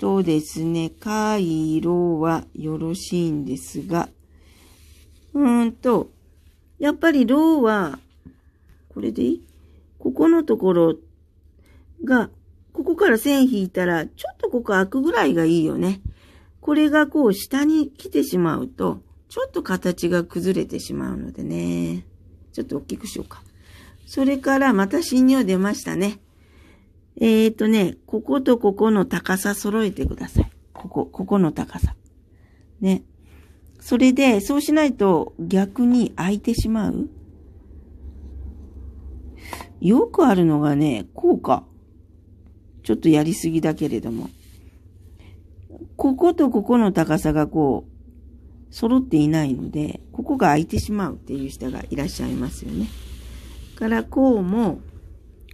とですね、回路はよろしいんですが、うーんと、やっぱりローは、これでいいここのところが、ここから線引いたら、ちょっとここ開くぐらいがいいよね。これがこう下に来てしまうと、ちょっと形が崩れてしまうのでね。ちょっと大きくしようか。それからまた新尿出ましたね。えっ、ー、とね、こことここの高さ揃えてください。ここ、ここの高さ。ね。それで、そうしないと逆に空いてしまう。よくあるのがね、こうか。ちょっとやりすぎだけれども。こことここの高さがこう、揃っていないので、ここが空いてしまうっていう人がいらっしゃいますよね。から、こうも、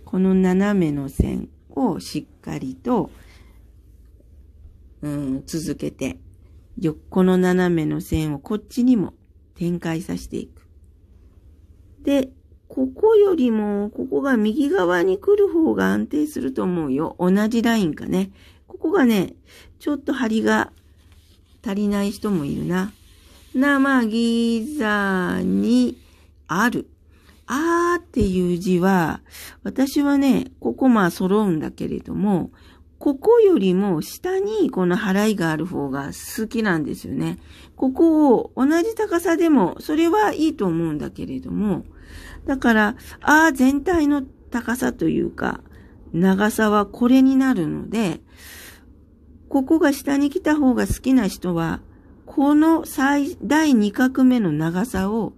この斜めの線をしっかりと、うん、続けて、この斜めの線をこっちにも展開させていく。で、ここよりも、ここが右側に来る方が安定すると思うよ。同じラインかね。ここがね、ちょっと張りが足りない人もいるな。生ギザにある。あーっていう字は、私はね、ここまあ揃うんだけれども、ここよりも下にこの払いがある方が好きなんですよね。ここを同じ高さでも、それはいいと思うんだけれども、だから、あー全体の高さというか、長さはこれになるので、ここが下に来た方が好きな人は、この最、第2画目の長さを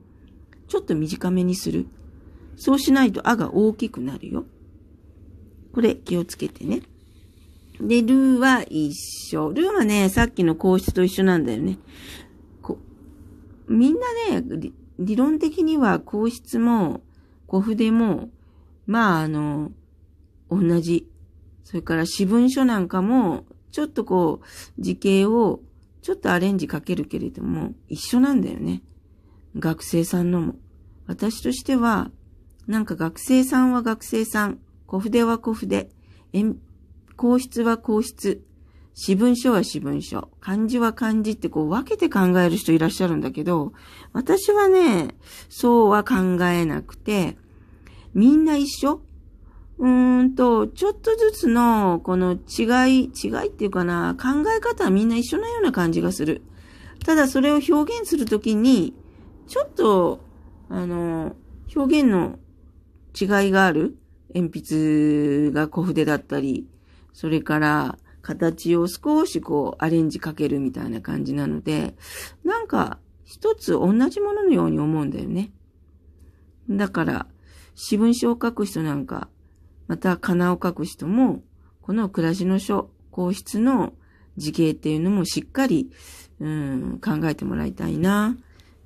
ちょっと短めにする。そうしないとあが大きくなるよ。これ気をつけてね。で、ルーは一緒。ルーはね、さっきの皇室と一緒なんだよね。こみんなね、理論的には皇室も小筆も、まああの、同じ。それから私文書なんかも、ちょっとこう、時形をちょっとアレンジかけるけれども、一緒なんだよね。学生さんのも。私としては、なんか学生さんは学生さん、小筆は小筆、皇室は皇室、私文書は私文書、漢字は漢字ってこう分けて考える人いらっしゃるんだけど、私はね、そうは考えなくて、みんな一緒うーんと、ちょっとずつの、この違い、違いっていうかな、考え方はみんな一緒なような感じがする。ただそれを表現するときに、ちょっと、あの、表現の違いがある鉛筆が小筆だったり、それから形を少しこうアレンジかけるみたいな感じなので、なんか一つ同じもののように思うんだよね。だから、私文書を書く人なんか、また仮名を書く人も、この暮らしの書、皇室の時系っていうのもしっかり、うん、考えてもらいたいな、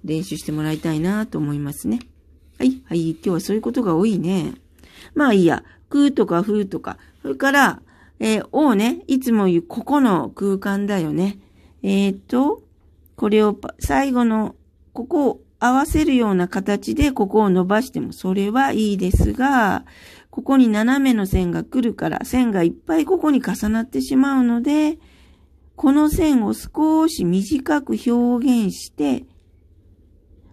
練習してもらいたいなと思いますね。はい、はい、今日はそういうことが多いね。まあいいや、空とか風とか、それから、えー、をね、いつも言う、ここの空間だよね。えっ、ー、と、これを、最後の、ここを合わせるような形で、ここを伸ばしても、それはいいですが、ここに斜めの線が来るから、線がいっぱいここに重なってしまうので、この線を少し短く表現して、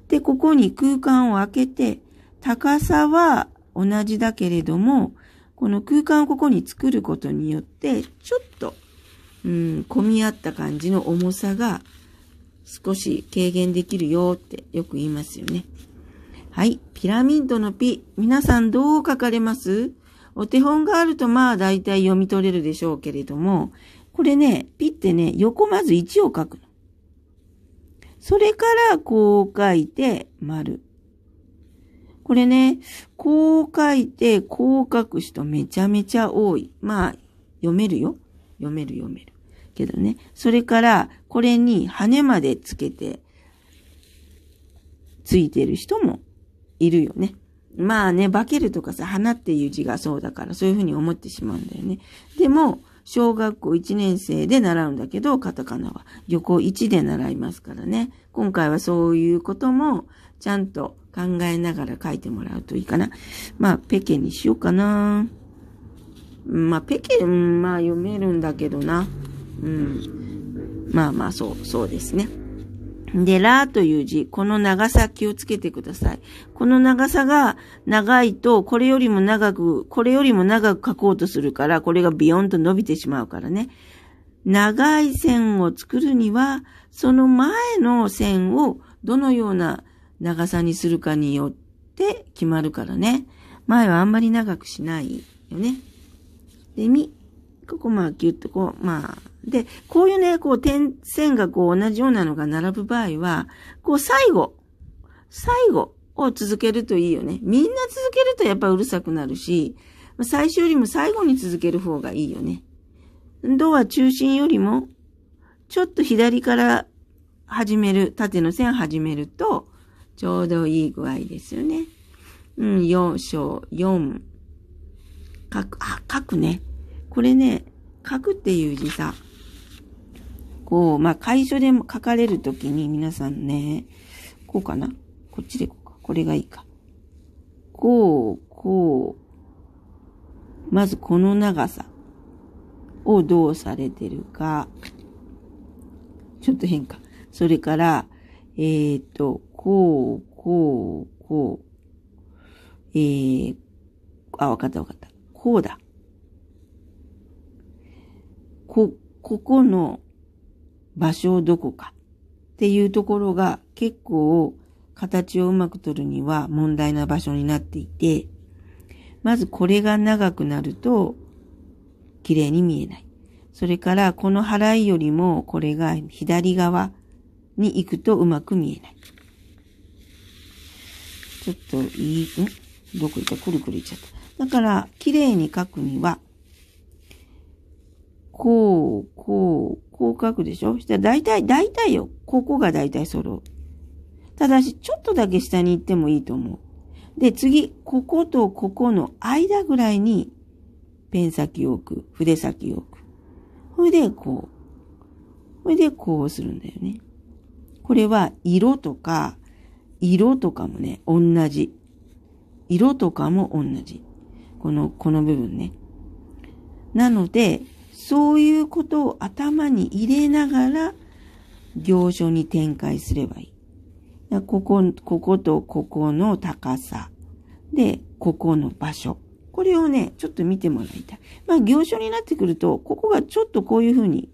で、ここに空間を開けて、高さは同じだけれども、この空間をここに作ることによって、ちょっと、うん、混み合った感じの重さが少し軽減できるよってよく言いますよね。はい。ピラミッドのピ、皆さんどう書かれますお手本があるとまあ大体読み取れるでしょうけれども、これね、ピってね、横まず1を書くの。それから、こう書いて、丸。これね、こう書いて、こう書く人めちゃめちゃ多い。まあ、読めるよ。読める読める。けどね。それから、これに羽までつけて、ついてる人もいるよね。まあね、化けるとかさ、花っていう字がそうだから、そういうふうに思ってしまうんだよね。でも、小学校1年生で習うんだけど、カタカナは旅行1で習いますからね。今回はそういうこともちゃんと考えながら書いてもらうといいかな。まあ、ペケにしようかな。まあ、ペケ、まあ読めるんだけどな。うん。まあまあ、そう、そうですね。で、らという字、この長さ気をつけてください。この長さが長いと、これよりも長く、これよりも長く書こうとするから、これがビヨンと伸びてしまうからね。長い線を作るには、その前の線をどのような長さにするかによって決まるからね。前はあんまり長くしないよね。で、み、ここまあぎゅっとこう、まあ、で、こういうね、こう点線がこう同じようなのが並ぶ場合は、こう最後、最後を続けるといいよね。みんな続けるとやっぱうるさくなるし、最初よりも最後に続ける方がいいよね。ドは中心よりも、ちょっと左から始める、縦の線始めると、ちょうどいい具合ですよね。うん、4章、4。書く、あ、書くね。これね、書くっていう字さ。こう、まあ、会所でも書かれるときに皆さんね、こうかなこっちでこうか。これがいいか。こう、こう。まずこの長さをどうされてるか。ちょっと変化。それから、えー、っ、と、こう、こう、こう。えー、あ、わかったわかった。こうだ。こ、ここの、場所をどこかっていうところが結構形をうまく取るには問題な場所になっていて、まずこれが長くなると綺麗に見えない。それからこの払いよりもこれが左側に行くとうまく見えない。ちょっといい、んどこ行ったくるくる行っちゃった。だから綺麗に書くにはこう、こう、こう書くでしょしたら大体、大体よ。ここが大体揃う。ただし、ちょっとだけ下に行ってもいいと思う。で、次、こことここの間ぐらいに、ペン先を置く。筆先を置く。それで、こう。それで、こうするんだよね。これは、色とか、色とかもね、同じ。色とかも同じ。この、この部分ね。なので、そういうことを頭に入れながら、行書に展開すればいい。ここ、こことここの高さ。で、ここの場所。これをね、ちょっと見てもらいたい。まあ、行書になってくると、ここがちょっとこういうふうに、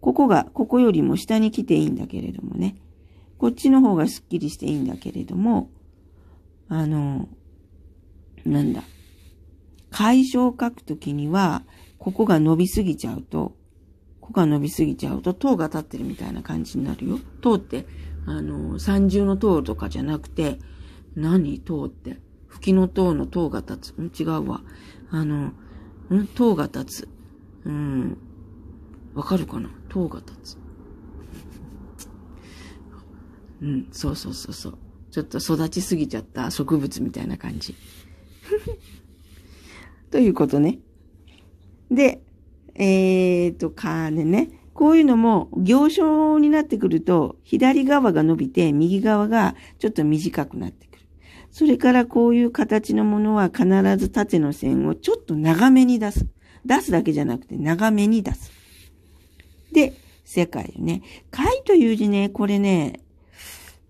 ここが、ここよりも下に来ていいんだけれどもね。こっちの方がスッキリしていいんだけれども、あの、なんだ。解消を書くときには、ここが伸びすぎちゃうと、ここが伸びすぎちゃうと、塔が立ってるみたいな感じになるよ。塔って、あの、三重の塔とかじゃなくて、何塔って。吹きの塔の塔が立つ。うん、違うわ。あの、うん、塔が立つ。うん。わかるかな塔が立つ。うん、そうそうそうそう。ちょっと育ちすぎちゃった植物みたいな感じ。ということね。で、えー、っと、金ね。こういうのも、行商になってくると、左側が伸びて、右側がちょっと短くなってくる。それからこういう形のものは必ず縦の線をちょっと長めに出す。出すだけじゃなくて、長めに出す。で、世界よね。解という字ね、これね、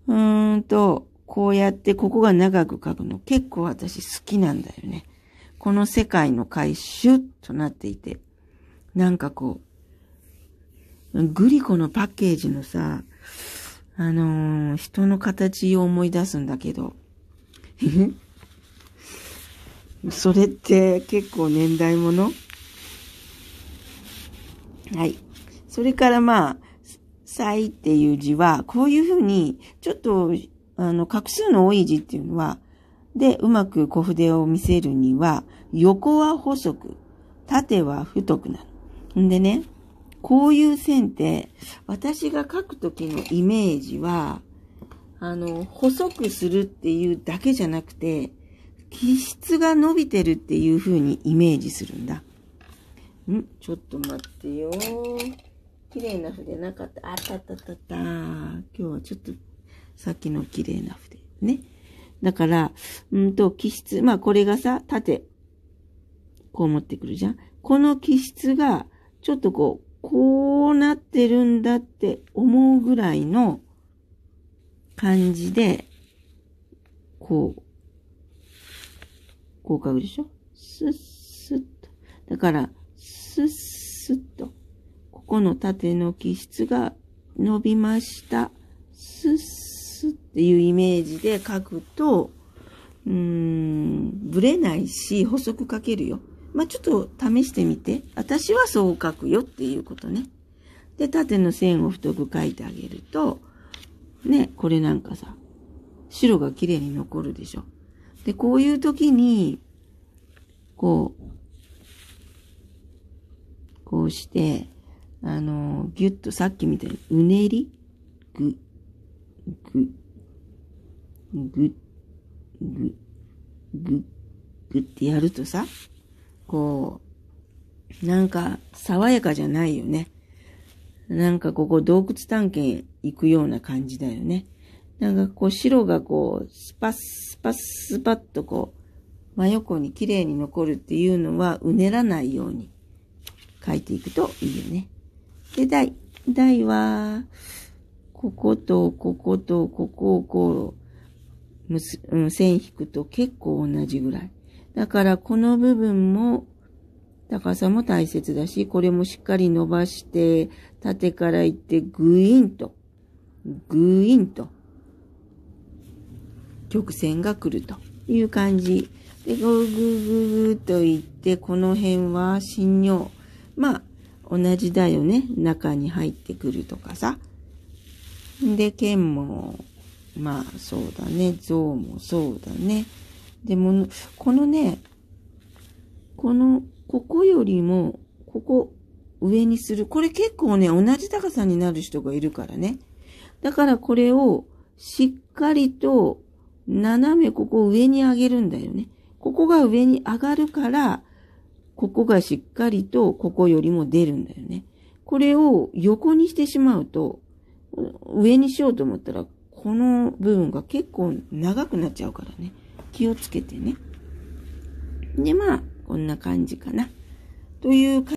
うーんと、こうやってここが長く書くの結構私好きなんだよね。この世界の回収となっていて、なんかこう、グリコのパッケージのさ、あのー、人の形を思い出すんだけど、それって結構年代ものはい。それからまあ、歳っていう字は、こういうふうに、ちょっと、あの、画数の多い字っていうのは、で、うまく小筆を見せるには、横は細く、縦は太くなる。んでね、こういう線って、私が書くときのイメージは、あの、細くするっていうだけじゃなくて、気質が伸びてるっていう風にイメージするんだ。んちょっと待ってよ。綺麗な筆なかった。あったったったった。今日はちょっと、さっきの綺麗な筆。ね。だから、うんと、気質、まあこれがさ、縦、こう持ってくるじゃん。この気質が、ちょっとこう、こうなってるんだって思うぐらいの感じで、こう、こう書くでしょスッスッと。だから、スッスッと。ここの縦の気質が伸びました。スッスっていうイメージで書くと、うーん、ぶれないし、細く書けるよ。まあ、ちょっと試してみて。私はそう書くよっていうことね。で、縦の線を太く書いてあげると、ね、これなんかさ、白が綺麗に残るでしょ。で、こういう時に、こう、こうして、あの、ぎゅっとさっきみたいにうねり、ぐ、ぐ、ぐっ、ぐ、ぐ、ぐってやるとさ、こう、なんか爽やかじゃないよね。なんかここ洞窟探検行くような感じだよね。なんかこう白がこう、スパッスパッスパッとこう、真横に綺麗に残るっていうのはうねらないように書いていくといいよね。で、台。台は、ここと、ここと、ここをこう、むす、うん、線引くと結構同じぐらい。だからこの部分も高さも大切だし、これもしっかり伸ばして、縦から行ってグイーンと、グイーンと、曲線が来るという感じ。で、グーグーグーグーと言って、この辺は新尿。まあ、同じだよね。中に入ってくるとかさ。で、剣もまあそうだね、象もそうだね。でも、このね、この、ここよりも、ここ上にする。これ結構ね、同じ高さになる人がいるからね。だからこれをしっかりと斜めここ上に上げるんだよね。ここが上に上がるから、ここがしっかりとここよりも出るんだよね。これを横にしてしまうと、上にしようと思ったら、この部分が結構長くなっちゃうからね。気をつけてね。で、まあ、こんな感じかな。という